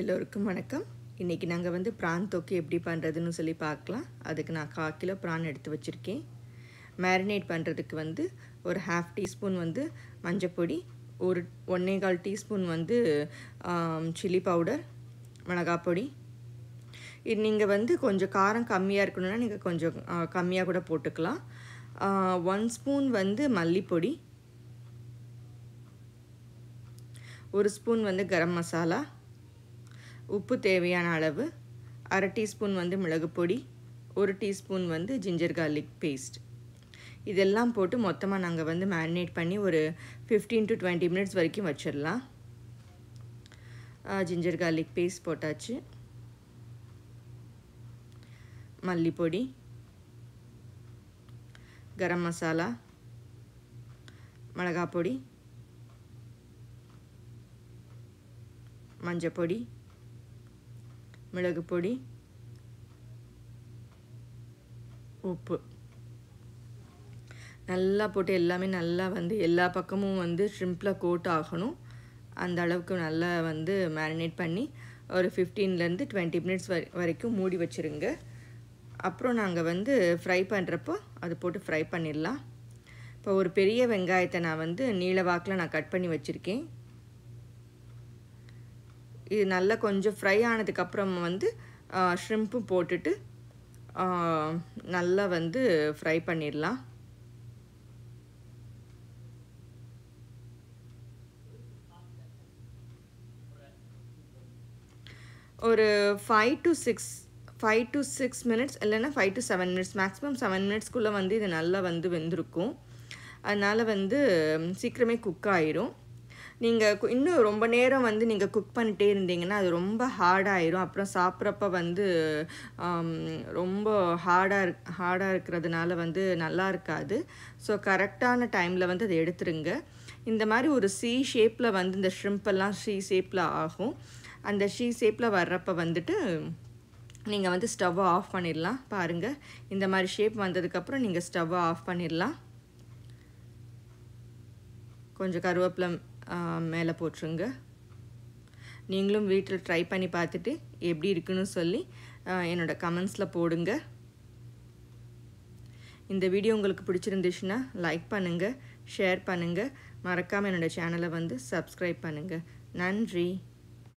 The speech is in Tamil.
எல்லோருக்கும் வணக்கம் இன்றைக்கி நாங்கள் வந்து பிரான் தொக்கு எப்படி பண்ணுறதுன்னு சொல்லி பார்க்கலாம் அதுக்கு நான் கால் கிலோ பிரான் எடுத்து வச்சுருக்கேன் மேரினேட் பண்ணுறதுக்கு வந்து ஒரு ஹாஃப் டீஸ்பூன் வந்து மஞ்சப்பொடி ஒரு ஒன்றே கால் டீஸ்பூன் வந்து சில்லி பவுடர் பொடி இது நீங்கள் வந்து கொஞ்சம் காரம் கம்மியாக இருக்கணும்னா நீங்கள் கொஞ்சம் கம்மியாக கூட போட்டுக்கலாம் ஒன் ஸ்பூன் வந்து மல்லிப்பொடி ஒரு ஸ்பூன் வந்து கரம் மசாலா உப்பு தேவையான அளவு அரை டீஸ்பூன் வந்து மிளகு பொடி ஒரு டீஸ்பூன் வந்து ஜிஞ்சர் கார்லிக் பேஸ்ட் இதெல்லாம் போட்டு மொத்தமாக நாங்கள் வந்து மேரினேட் பண்ணி ஒரு ஃபிஃப்டீன் டு டுவெண்ட்டி மினிட்ஸ் வரைக்கும் வச்சிடலாம் ஜிஞ்சர் கார்லிக் பேஸ்ட் போட்டாச்சு மல்லிப்பொடி கரம் மசாலா மிளகாப்பொடி மஞ்சப்பொடி மிளகு பொடி உப்பு நல்லா போட்டு எல்லாமே நல்லா வந்து எல்லா பக்கமும் வந்து ஷ்ரிம்பில் கோட் ஆகணும் அந்த அளவுக்கு நல்லா வந்து மேரினேட் பண்ணி ஒரு ஃபிஃப்டீன்லேருந்து டுவெண்ட்டி மினிட்ஸ் வரை வரைக்கும் மூடி வச்சுருங்க அப்புறம் நாங்கள் வந்து ஃப்ரை பண்ணுறப்போ அது போட்டு ஃப்ரை பண்ணிடலாம் இப்போ ஒரு பெரிய வெங்காயத்தை நான் வந்து நீள வாக்கில் நான் கட் பண்ணி வச்சுருக்கேன் இது நல்லா கொஞ்சம் ஃப்ரை ஆனதுக்கப்புறம் வந்து ஷ்ரிம்ப்பு போட்டுட்டு நல்லா வந்து ஃப்ரை பண்ணிடலாம் ஒரு five to six five to six minutes இல்லைன்னா five to seven minutes maximum seven மினிட்ஸ்க்குள்ளே வந்து இது நல்லா வந்து வெந்திருக்கும் அதனால் வந்து சீக்கிரமே குக் ஆயிரும் நீங்கள் இன்னும் ரொம்ப நேரம் வந்து நீங்கள் குக் பண்ணிட்டே இருந்தீங்கன்னா அது ரொம்ப ஹார்டாயிரும் அப்புறம் சாப்பிட்றப்ப வந்து ரொம்ப ஹார்டாக இருக் ஹார்டாக இருக்கிறதுனால வந்து நல்லா இருக்காது ஸோ கரெக்டான டைமில் வந்து அதை எடுத்துருங்க இந்த மாதிரி ஒரு சி ஷேப்பில் வந்து இந்த ஷ்ரிம்பெல்லாம் சி ஷேப்பில் ஆகும் அந்த ஷீ ஷேப்பில் வர்றப்ப வந்துட்டு நீங்கள் வந்து ஸ்டவ்வை ஆஃப் பண்ணிடலாம் பாருங்கள் இந்த மாதிரி ஷேப் வந்ததுக்கப்புறம் நீங்கள் ஸ்டவ்வை ஆஃப் பண்ணிடலாம் கொஞ்சம் கருவேப்பிலை மேலே போட்டுருங்க நீங்களும் வீட்டில் ட்ரை பண்ணி பார்த்துட்டு எப்படி இருக்குன்னு சொல்லி என்னோடய கமெண்ட்ஸில் போடுங்க இந்த வீடியோ உங்களுக்கு பிடிச்சிருந்துச்சுன்னா லைக் பண்ணுங்கள் ஷேர் பண்ணுங்கள் மறக்காமல் என்னோடய சேனலை வந்து சப்ஸ்கிரைப் பண்ணுங்கள் நன்றி